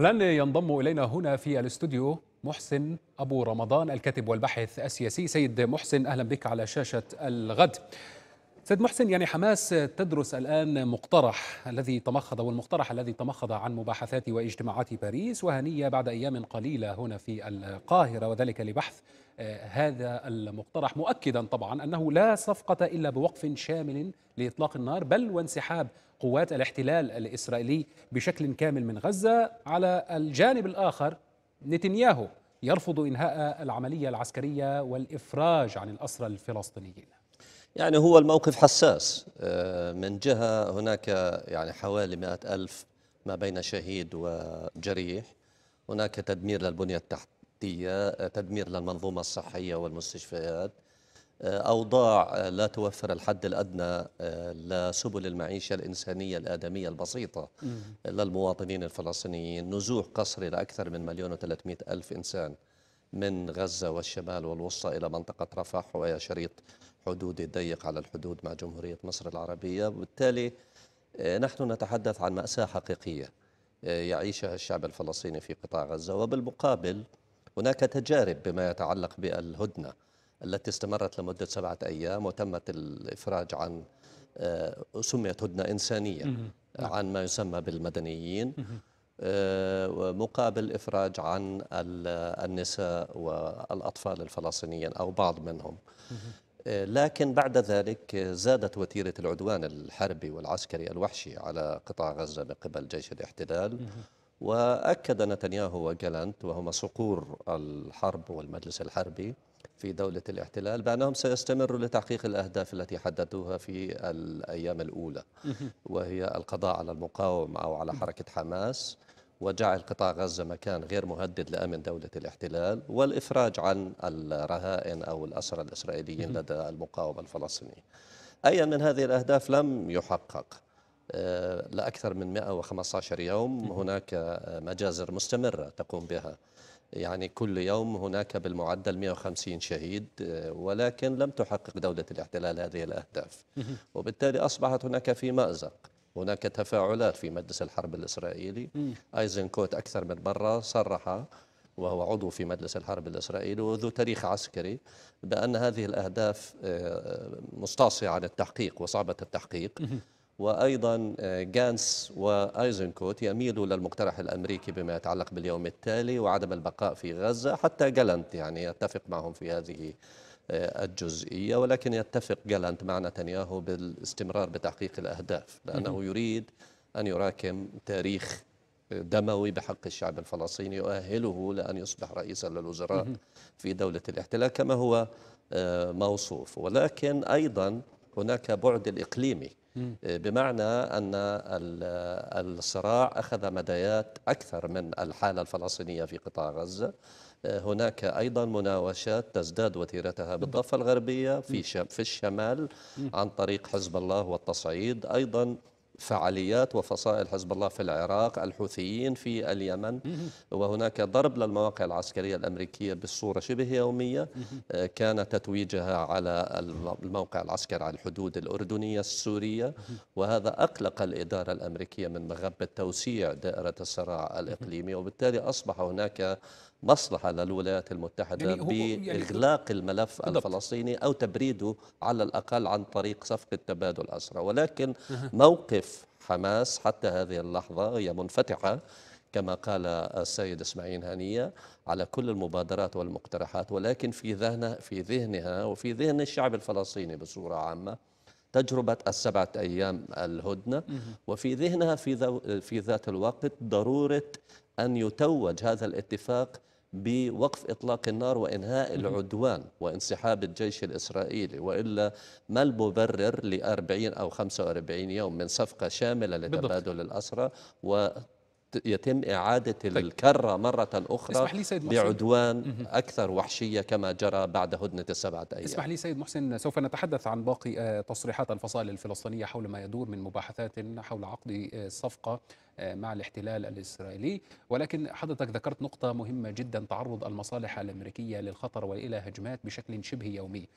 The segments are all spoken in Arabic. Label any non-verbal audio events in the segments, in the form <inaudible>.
لن ينضم إلينا هنا في الاستوديو محسن أبو رمضان الكاتب والباحث السياسي سيد محسن أهلا بك على شاشة الغد سيد محسن يعني حماس تدرس الآن مقترح الذي تمخض والمقترح الذي تمخض عن مباحثات واجتماعات باريس وهنية بعد أيام قليلة هنا في القاهرة وذلك لبحث آه، هذا المقترح مؤكدا طبعا أنه لا صفقة إلا بوقف شامل لإطلاق النار بل وانسحاب قوات الاحتلال الإسرائيلي بشكل كامل من غزة على الجانب الآخر نتنياهو يرفض إنهاء العملية العسكرية والإفراج عن الأسرى الفلسطينيين يعني هو الموقف حساس آه، من جهة هناك يعني حوالي مئة ألف ما بين شهيد وجريح هناك تدمير للبنية التحتية آه، تدمير للمنظومة الصحية والمستشفيات آه، أوضاع لا توفر الحد الأدنى لسبل المعيشة الإنسانية الآدمية البسيطة للمواطنين الفلسطينيين نزوح قصري لأكثر من مليون وثلاثمائة ألف إنسان من غزة والشمال والوسطى إلى منطقة رفح ويا شريط حدودي الضيق على الحدود مع جمهورية مصر العربية وبالتالي آه، نحن نتحدث عن مأساة حقيقية آه، يعيشها الشعب الفلسطيني في قطاع غزة وبالمقابل هناك تجارب بما يتعلق بالهدنة التي استمرت لمدة سبعة أيام وتمت الإفراج عن آه، سميت هدنة إنسانية نعم. عن ما يسمى بالمدنيين مقابل إفراج عن النساء والأطفال الفلسطينيين أو بعض منهم لكن بعد ذلك زادت وتيرة العدوان الحربي والعسكري الوحشي على قطاع غزة من قبل جيش الاحتلال وأكد نتنياهو وجالانت وهما صقور الحرب والمجلس الحربي في دولة الاحتلال بأنهم سيستمروا لتحقيق الأهداف التي حددوها في الأيام الأولى وهي القضاء على المقاومة أو على حركة حماس وجعل قطاع غزة مكان غير مهدد لأمن دولة الاحتلال والإفراج عن الرهائن أو الأسرى الإسرائيليين لدى المقاومة الفلسطينية أي من هذه الأهداف لم يحقق آه، لأكثر من 115 يوم هناك آه، مجازر مستمرة تقوم بها يعني كل يوم هناك بالمعدل 150 شهيد آه، ولكن لم تحقق دولة الاحتلال هذه الأهداف وبالتالي أصبحت هناك في مأزق هناك تفاعلات في مجلس الحرب الإسرائيلي أيزنكوت أكثر من مرة صرح وهو عضو في مجلس الحرب الإسرائيلي وذو تاريخ عسكري بأن هذه الأهداف آه، مستعصية عن التحقيق وصعبة التحقيق وأيضا آه، جانس وأيزنكوت يميلوا للمقترح الأمريكي بما يتعلق باليوم التالي وعدم البقاء في غزة حتى جالنت يعني يتفق معهم في هذه آه، الجزئية ولكن يتفق جالانت مع نتنياهو بالاستمرار بتحقيق الأهداف لأنه يريد أن يراكم تاريخ دموي بحق الشعب الفلسطيني يؤهله لأن يصبح رئيسا للوزراء في دولة الاحتلال كما هو آه، موصوف ولكن أيضا هناك بعد الإقليمي آه، بمعنى أن الصراع أخذ مدايات أكثر من الحالة الفلسطينية في قطاع غزة هناك أيضا مناوشات تزداد وتيرتها بالضفة الغربية في في الشمال عن طريق حزب الله والتصعيد أيضا فعاليات وفصائل حزب الله في العراق الحوثيين في اليمن وهناك ضرب للمواقع العسكرية الأمريكية بصورة شبه يومية آه، كان تتويجها على الموقع العسكري على الحدود الأردنية السورية وهذا أقلق الإدارة الأمريكية من مغبة توسيع دائرة الصراع الإقليمي وبالتالي أصبح هناك مصلحة للولايات المتحدة يعني, يعني بإغلاق يعني الملف بالضبط. الفلسطيني أو تبريده على الأقل عن طريق صفقة تبادل أسرى ولكن موقف سيف حماس حتى هذه اللحظة هي منفتحة كما قال السيد اسماعيل هنية على كل المبادرات والمقترحات ولكن في ذهنها في ذهنها وفي ذهن الشعب الفلسطيني بصورة عامة تجربة السبعة أيام الهدنة وفي ذهنها في, في ذات الوقت ضرورة أن يتوج هذا الاتفاق بوقف إطلاق النار وإنهاء العدوان وانسحاب الجيش الإسرائيلي وإلا ما المبرر ل 40 أو 45 يوم من صفقة شاملة لتبادل الأسرى و يتم إعادة طيب. الكرة مرة أخرى اسمح لي سيد محسن. بعدوان أكثر وحشية كما جرى بعد هدنة السبعة أيام اسمح لي سيد محسن سوف نتحدث عن باقي آه، تصريحات الفصائل الفلسطينية حول ما يدور من مباحثات حول عقد آه، صفقة آه، مع الاحتلال الإسرائيلي ولكن حضرتك ذكرت نقطة مهمة جدا تعرض المصالح الأمريكية للخطر وإلى هجمات بشكل شبه يومي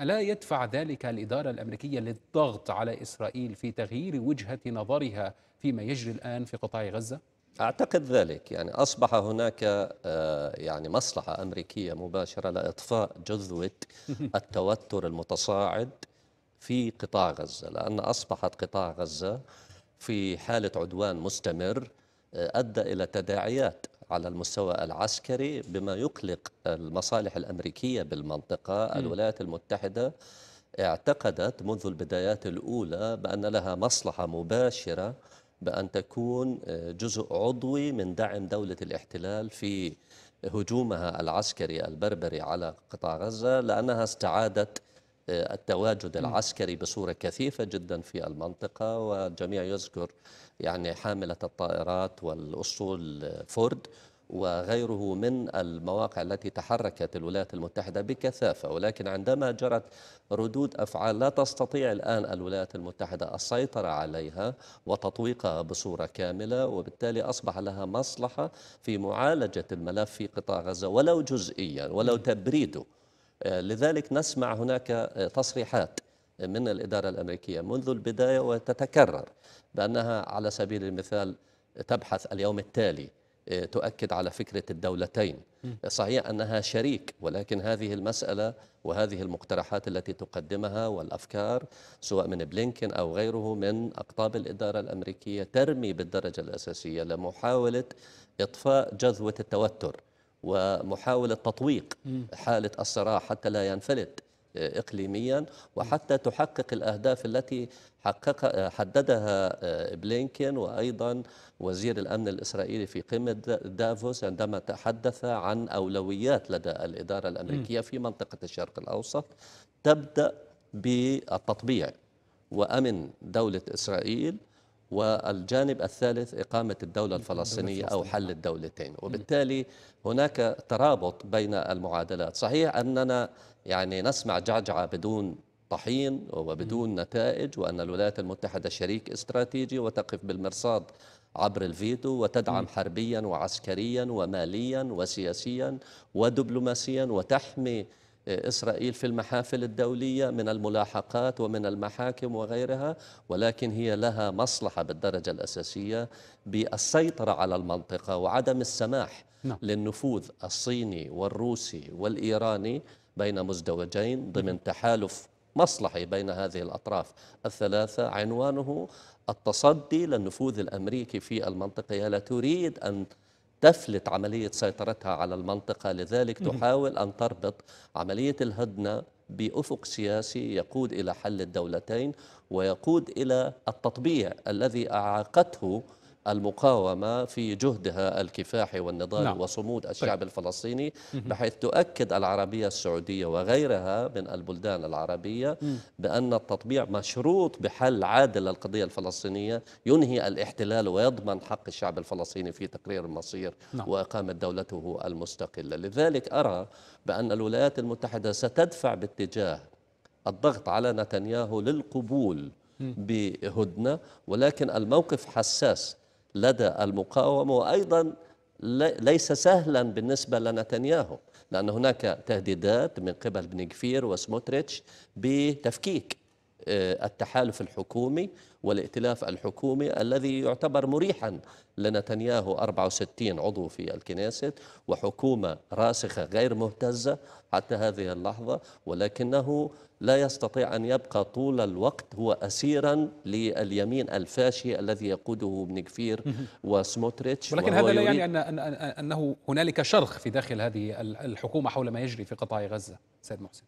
ألا يدفع ذلك الإدارة الأمريكية للضغط على إسرائيل في تغيير وجهة نظرها فيما يجري الآن في قطاع غزة؟ أعتقد ذلك يعني أصبح هناك آه، يعني مصلحة أمريكية مباشرة لإطفاء جذوة <laughs> التوتر المتصاعد في قطاع غزة لأن أصبحت قطاع غزة في حالة عدوان مستمر آه، أدى إلى تداعيات على المستوى العسكري بما يقلق المصالح الأمريكية بالمنطقة الولايات المتحدة اعتقدت منذ البدايات الأولى بأن لها مصلحة مباشرة بأن تكون جزء عضوي من دعم دولة الاحتلال في هجومها العسكري البربري على قطاع غزة لأنها استعادت التواجد العسكري بصورة كثيفة جدا في المنطقة والجميع يذكر يعني حاملة الطائرات والأسطول فورد وغيره من المواقع التي تحركت الولايات المتحدة بكثافة ولكن عندما جرت ردود أفعال لا تستطيع الآن الولايات المتحدة السيطرة عليها وتطويقها بصورة كاملة وبالتالي أصبح لها مصلحة في معالجة الملف في قطاع غزة ولو جزئيا ولو تبريده لذلك نسمع هناك تصريحات من الإدارة الأمريكية منذ البداية وتتكرر بأنها على سبيل المثال تبحث اليوم التالي آه، تؤكد على فكرة الدولتين صحيح أنها شريك ولكن هذه المسألة وهذه المقترحات التي تقدمها والأفكار سواء من بلينكن أو غيره من أقطاب الإدارة الأمريكية ترمي بالدرجة الأساسية لمحاولة إطفاء جذوة التوتر ومحاولة تطويق حالة الصراع حتى لا ينفلت آه، إقليميا وحتى تحقق الأهداف التي حقق آه، حددها آه، بلينكين وأيضا وزير الأمن الإسرائيلي في قمة دافوس عندما تحدث عن أولويات لدى الإدارة الأمريكية في منطقة الشرق الأوسط تبدأ بالتطبيع وأمن دولة إسرائيل والجانب الثالث إقامة الدولة الفلسطينية أو حل الدولتين وبالتالي هناك ترابط بين المعادلات صحيح أننا يعني نسمع جعجعة بدون طحين وبدون نتائج وأن الولايات المتحدة شريك استراتيجي وتقف بالمرصاد عبر الفيتو وتدعم حربيا وعسكريا وماليا وسياسيا ودبلوماسيا وتحمي إسرائيل في المحافل الدولية من الملاحقات ومن المحاكم وغيرها ولكن هي لها مصلحة بالدرجة الأساسية بالسيطرة على المنطقة وعدم السماح نعم. للنفوذ الصيني والروسي والإيراني بين مزدوجين ضمن تحالف مصلحي بين هذه الأطراف الثلاثة عنوانه التصدي للنفوذ الأمريكي في المنطقة هي لا تريد أن تفلت عملية سيطرتها على المنطقة لذلك تحاول أن تربط عملية الهدنة بأفق سياسي يقود إلى حل الدولتين ويقود إلى التطبيع الذي أعاقته المقاومة في جهدها الكفاحي والنضال نعم. وصمود طيب. الشعب طيب. الفلسطيني بحيث تؤكد العربية السعودية وغيرها من البلدان العربية م. بأن التطبيع مشروط بحل عادل للقضية الفلسطينية ينهي الاحتلال ويضمن حق الشعب الفلسطيني في تقرير المصير نعم. وإقامة دولته المستقلة لذلك أرى بأن الولايات المتحدة ستدفع باتجاه الضغط على نتنياهو للقبول بهدنة ولكن الموقف حساس لدى المقاومة وأيضا ليس سهلا بالنسبة لنتنياهو لأن هناك تهديدات من قبل بنكفير وسموتريتش بتفكيك آه، التحالف الحكومي والائتلاف الحكومي الذي يعتبر مريحا لنتنياهو 64 عضو في الكنيسة وحكومة راسخة غير مهتزة حتى هذه اللحظة ولكنه لا يستطيع أن يبقى طول الوقت هو أسيرا لليمين الفاشي الذي يقوده ابن كفير وسموتريتش ولكن هذا لا يعني أن أنه هنالك شرخ في داخل هذه الحكومة حول ما يجري في قطاع غزة سيد محسن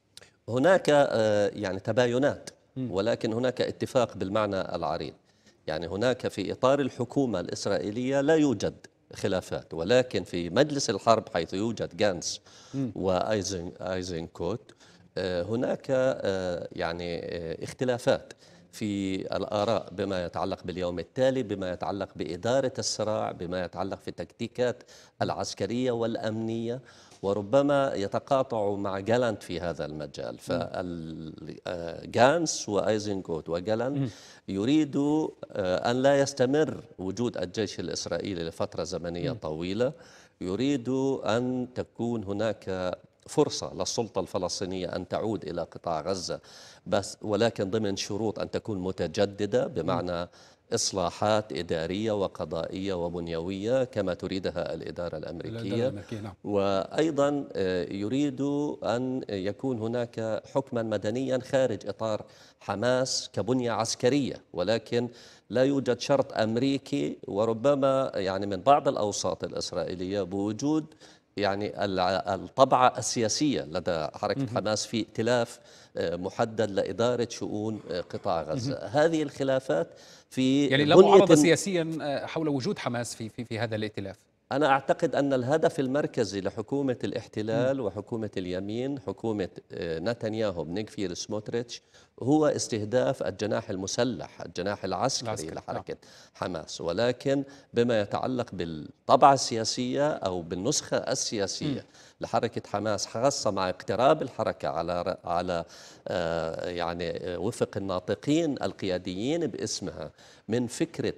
هناك آه، يعني تباينات ولكن هناك اتفاق بالمعنى العريض يعني هناك في إطار الحكومة الإسرائيلية لا يوجد خلافات ولكن في مجلس الحرب حيث يوجد جانس وآيزنكوت آه، هناك آه، يعني آه، اختلافات في الآراء بما يتعلق باليوم التالي بما يتعلق بإدارة الصراع بما يتعلق في التكتيكات العسكرية والأمنية وربما يتقاطع مع جالانت في هذا المجال فجانس وأيزنغوت وجالانت يريد آه، أن لا يستمر وجود الجيش الإسرائيلي لفترة زمنية طويلة يريد أن تكون هناك فرصة للسلطة الفلسطينية أن تعود إلى قطاع غزة بس ولكن ضمن شروط أن تكون متجددة بمعنى إصلاحات إدارية وقضائية وبنيوية كما تريدها الإدارة الأمريكية نعم. وأيضا آه، يريد أن يكون هناك حكما مدنيا خارج إطار حماس كبنية عسكرية ولكن لا يوجد شرط أمريكي وربما يعني من بعض الأوساط الإسرائيلية بوجود يعني الطبعة السياسية لدى حركة حماس في ائتلاف آه، محدد لإدارة شؤون آه، قطاع غزة هذه الخلافات في يعني لا عرض سياسيا آه، حول وجود حماس في, في, في هذا الائتلاف أنا أعتقد أن الهدف المركزي لحكومة الاحتلال وحكومة اليمين حكومة آه، نتنياهو بنكفير سموتريتش هو استهداف الجناح المسلح الجناح العسكري, العسكري. لحركة لا. نعم. حماس ولكن بما يتعلق بالطبعة السياسية أو بالنسخة السياسية م. لحركة حماس خاصة مع اقتراب الحركة على على آه، يعني آه، وفق الناطقين القياديين باسمها من فكرة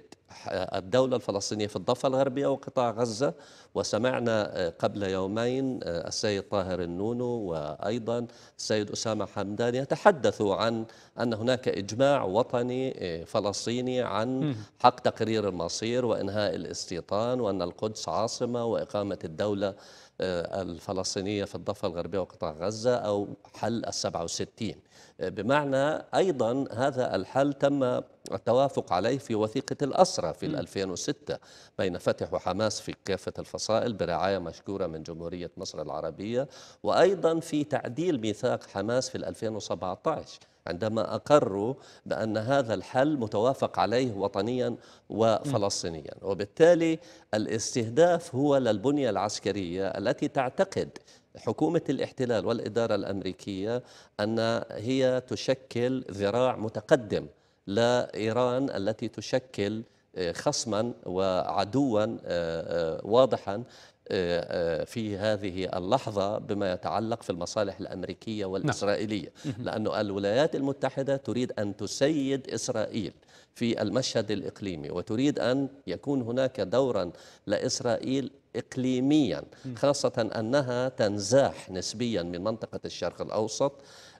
الدولة الفلسطينية في الضفة الغربية وقطاع غزة وسمعنا آه، قبل يومين آه، السيد طاهر النونو وأيضا السيد أسامة حمدان يتحدثوا عن أن هناك إجماع وطني آه، فلسطيني عن حق تقرير المصير وإنهاء الاستيطان وأن القدس عاصمة وإقامة الدولة آه، الفلسطينية في الضفة الغربية وقطاع غزة أو حل السبعة وستين آه، بمعنى أيضا هذا الحل تم التوافق عليه في وثيقة الأسرة في 2006 بين فتح وحماس في كافة الفصائل برعاية مشكورة من جمهورية مصر العربية وأيضا في تعديل ميثاق حماس في 2017 عندما أقروا بأن هذا الحل متوافق عليه وطنيا وفلسطينيا وبالتالي الاستهداف هو للبنية العسكرية التي تعتقد حكومة الاحتلال والإدارة الأمريكية أن هي تشكل ذراع متقدم لإيران التي تشكل آه، خصما وعدوا آه، آه، واضحا آه، آه، في هذه اللحظة بما يتعلق في المصالح الأمريكية نعم. والإسرائيلية لأن الولايات المتحدة تريد أن تسيد إسرائيل في المشهد الإقليمي وتريد أن يكون هناك دورا لإسرائيل إقليميا خاصة أنها تنزاح نسبيا من منطقة الشرق الأوسط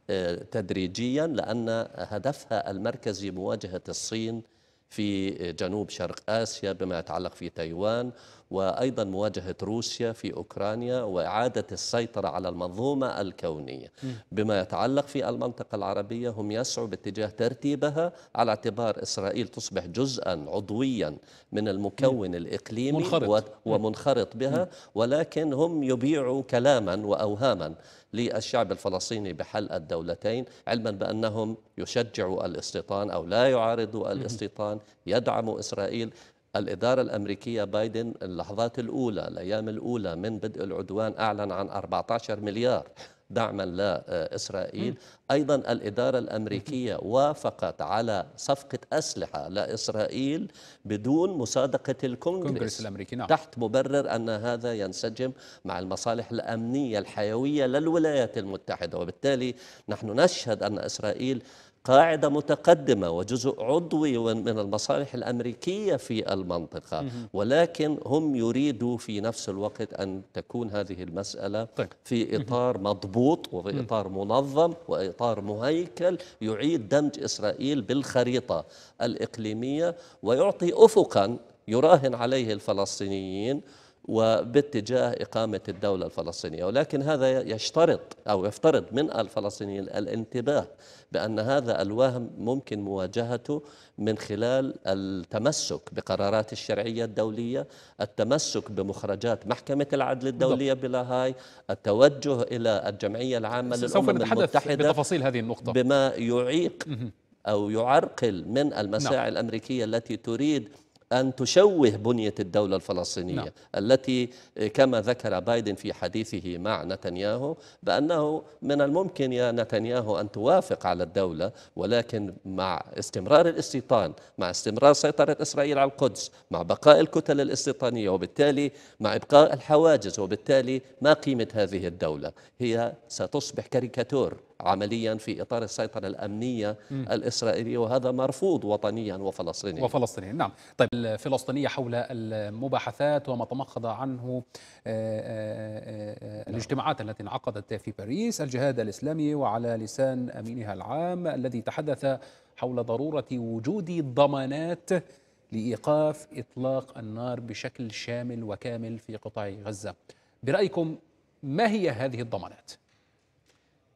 آه، تدريجيا لأن هدفها المركزي مواجهة الصين في جنوب شرق آسيا بما يتعلق في تايوان وأيضا مواجهة روسيا في أوكرانيا وإعادة السيطرة على المنظومة الكونية بما يتعلق في المنطقة العربية هم يسعوا باتجاه ترتيبها على اعتبار إسرائيل تصبح جزءا عضويا من المكون الإقليمي منخرط. ومنخرط بها ولكن هم يبيعوا كلاما وأوهاما للشعب الفلسطيني بحل الدولتين علما بأنهم يشجعوا الاستيطان أو لا يعارضوا الاستيطان يدعموا إسرائيل الإدارة الأمريكية بايدن اللحظات الأولى الأيام الأولى من بدء العدوان أعلن عن 14 مليار دعما لإسرائيل أيضا الإدارة الأمريكية وافقت على صفقة أسلحة لإسرائيل بدون مصادقة الكونغرس الأمريكي نعم. تحت مبرر أن هذا ينسجم مع المصالح الأمنية الحيوية للولايات المتحدة وبالتالي نحن نشهد أن إسرائيل قاعدة متقدمة وجزء عضوي من المصالح الأمريكية في المنطقة ولكن هم يريدوا في نفس الوقت أن تكون هذه المسألة طيب. في إطار مضبوط وفي إطار منظم وإطار مهيكل يعيد دمج إسرائيل بالخريطة الإقليمية ويعطي أفقا يراهن عليه الفلسطينيين وباتجاه إقامة الدولة الفلسطينية ولكن هذا يشترط أو يفترض من الفلسطينيين الانتباه بأن هذا الوهم ممكن مواجهته من خلال التمسك بقرارات الشرعية الدولية التمسك بمخرجات محكمة العدل الدولية بلاهاي التوجه إلى الجمعية العامة للأمم المتحدة بتفاصيل هذه النقطة بما يعيق أو يعرقل من نعم. المساعي الأمريكية التي تريد أن تشوه بنية الدولة الفلسطينية نعم. التي آه، كما ذكر بايدن في حديثه مع نتنياهو بأنه من الممكن يا نتنياهو أن توافق على الدولة ولكن مع استمرار الاستيطان مع استمرار سيطرة إسرائيل على القدس مع بقاء الكتل الاستيطانية وبالتالي مع إبقاء الحواجز وبالتالي ما قيمة هذه الدولة هي ستصبح كاريكاتور عمليا في إطار السيطرة الأمنية م. الإسرائيلية وهذا مرفوض وطنيا وفلسطينيا وفلسطينيا نعم طيب الفلسطينية حول المباحثات وما تمخض عنه آه، آه، آه، نعم. الاجتماعات التي انعقدت في باريس الجهاد الإسلامي وعلى لسان أمينها العام الذي تحدث حول ضرورة وجود ضمانات لإيقاف إطلاق النار بشكل شامل وكامل في قطاع غزة برأيكم ما هي هذه الضمانات؟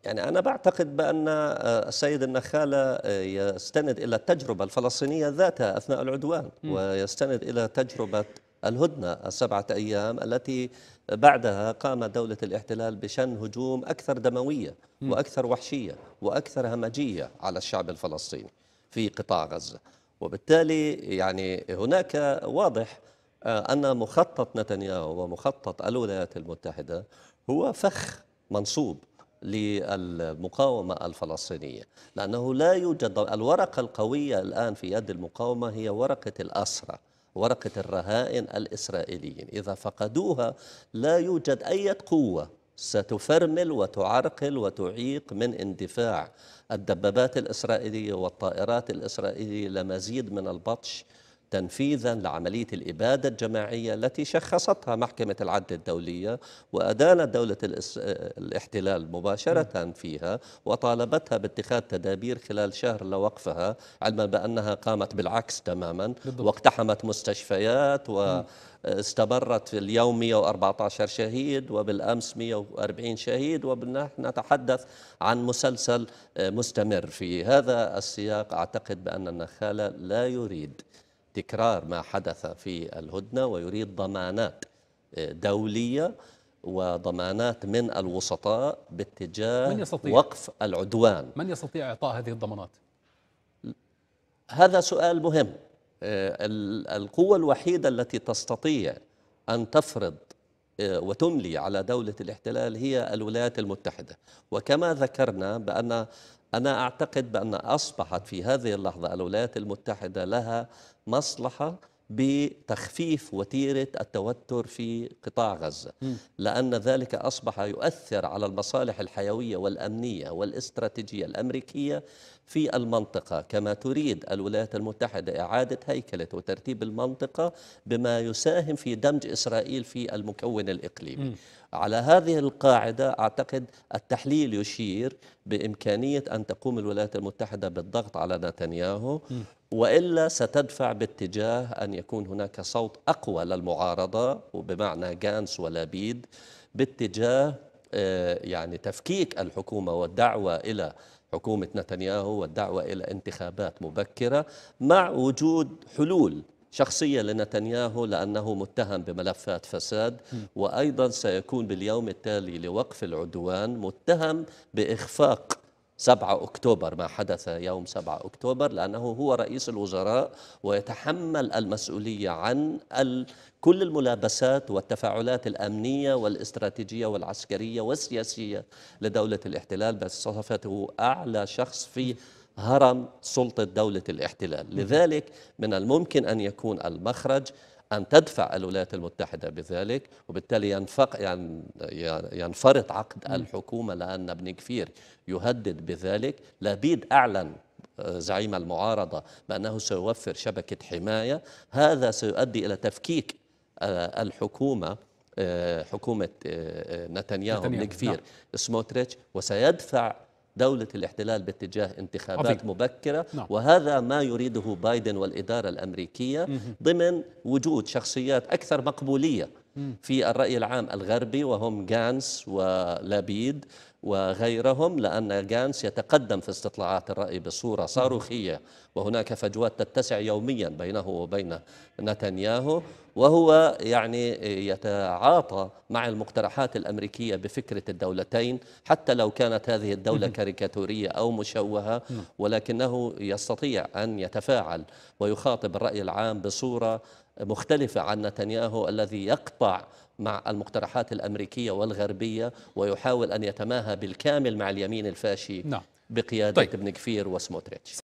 يعني أنا بعتقد بأن آه، السيد النخالة آه، يستند إلى التجربة الفلسطينية ذاتها أثناء العدوان ويستند إلى تجربة الهدنة السبعة أيام التي بعدها قامت دولة الاحتلال بشن هجوم أكثر دموية وأكثر وحشية وأكثر همجية على الشعب الفلسطيني في قطاع غزة وبالتالي يعني هناك واضح آه، أن مخطط نتنياهو ومخطط الولايات المتحدة هو فخ منصوب للمقاومة الفلسطينية لأنه لا يوجد الورقة القوية الآن في يد المقاومة هي ورقة الأسرة ورقة الرهائن الإسرائيليين إذا فقدوها لا يوجد أي قوة ستفرمل وتعرقل وتعيق من اندفاع الدبابات الإسرائيلية والطائرات الإسرائيلية لمزيد من البطش تنفيذا لعملية الإبادة الجماعية التي شخصتها محكمة العدل الدولية وأدانت دولة الاحتلال مباشرة فيها وطالبتها باتخاذ تدابير خلال شهر لوقفها علما بأنها قامت بالعكس تماما بالضبط. واقتحمت مستشفيات و استبرت في اليوم 114 شهيد وبالأمس 140 شهيد ونحن نتحدث عن مسلسل آه، مستمر في هذا السياق أعتقد بأن النخالة لا يريد تكرار ما حدث في الهدنة ويريد ضمانات دولية وضمانات من الوسطاء باتجاه من يستطيع؟ وقف العدوان من يستطيع إعطاء هذه الضمانات؟ هذا سؤال مهم آه، القوة الوحيدة التي تستطيع أن تفرض آه، وتملي على دولة الاحتلال هي الولايات المتحدة وكما ذكرنا بأن أنا أعتقد بأن أصبحت في هذه اللحظة الولايات المتحدة لها مصلحة بتخفيف وتيرة التوتر في قطاع غزة لأن ذلك أصبح يؤثر على المصالح الحيوية والأمنية والاستراتيجية الأمريكية في المنطقة كما تريد الولايات المتحدة إعادة هيكلة وترتيب المنطقة بما يساهم في دمج إسرائيل في المكون الإقليمي على هذه القاعدة أعتقد التحليل يشير بإمكانية أن تقوم الولايات المتحدة بالضغط على نتنياهو والا ستدفع باتجاه ان يكون هناك صوت اقوى للمعارضه وبمعنى جانس ولابيد باتجاه آه، يعني تفكيك الحكومه والدعوه الى حكومه نتنياهو والدعوه الى انتخابات مبكره مع وجود حلول شخصيه لنتنياهو لانه متهم بملفات فساد وايضا سيكون باليوم التالي لوقف العدوان متهم باخفاق 7 أكتوبر ما حدث يوم 7 أكتوبر لأنه هو رئيس الوزراء ويتحمل المسؤولية عن كل الملابسات والتفاعلات الأمنية والاستراتيجية والعسكرية والسياسية لدولة الاحتلال بس صفته أعلى شخص في هرم سلطة دولة الاحتلال لذلك من الممكن أن يكون المخرج أن تدفع الولايات المتحدة بذلك وبالتالي ينفق ينفرط عقد الحكومة لأن بن كفير يهدد بذلك لبيد أعلن آه، زعيم المعارضة بأنه سيوفر شبكة حماية هذا سيؤدي إلى تفكيك آه، الحكومة آه، حكومة نتنياهو, نتنياهو. بن كفير نعم. سموتريتش وسيدفع دولة الاحتلال باتجاه انتخابات عظيم. مبكرة نعم. وهذا ما يريده بايدن والإدارة الأمريكية ضمن وجود شخصيات أكثر مقبولية في الرأي العام الغربي وهم غانس ولابيد وغيرهم لأن جانس يتقدم في استطلاعات الرأي بصورة صاروخية وهناك فجوات تتسع يوميا بينه وبين نتنياهو وهو يعني يتعاطى مع المقترحات الأمريكية بفكرة الدولتين حتى لو كانت هذه الدولة كاريكاتورية أو مشوهة نعم. ولكنه يستطيع أن يتفاعل ويخاطب الرأي العام بصورة مختلفة عن نتنياهو الذي يقطع مع المقترحات الأمريكية والغربية ويحاول أن يتماهى بالكامل مع اليمين الفاشي نعم. بقيادة طيب. ابن كفير وسموتريتش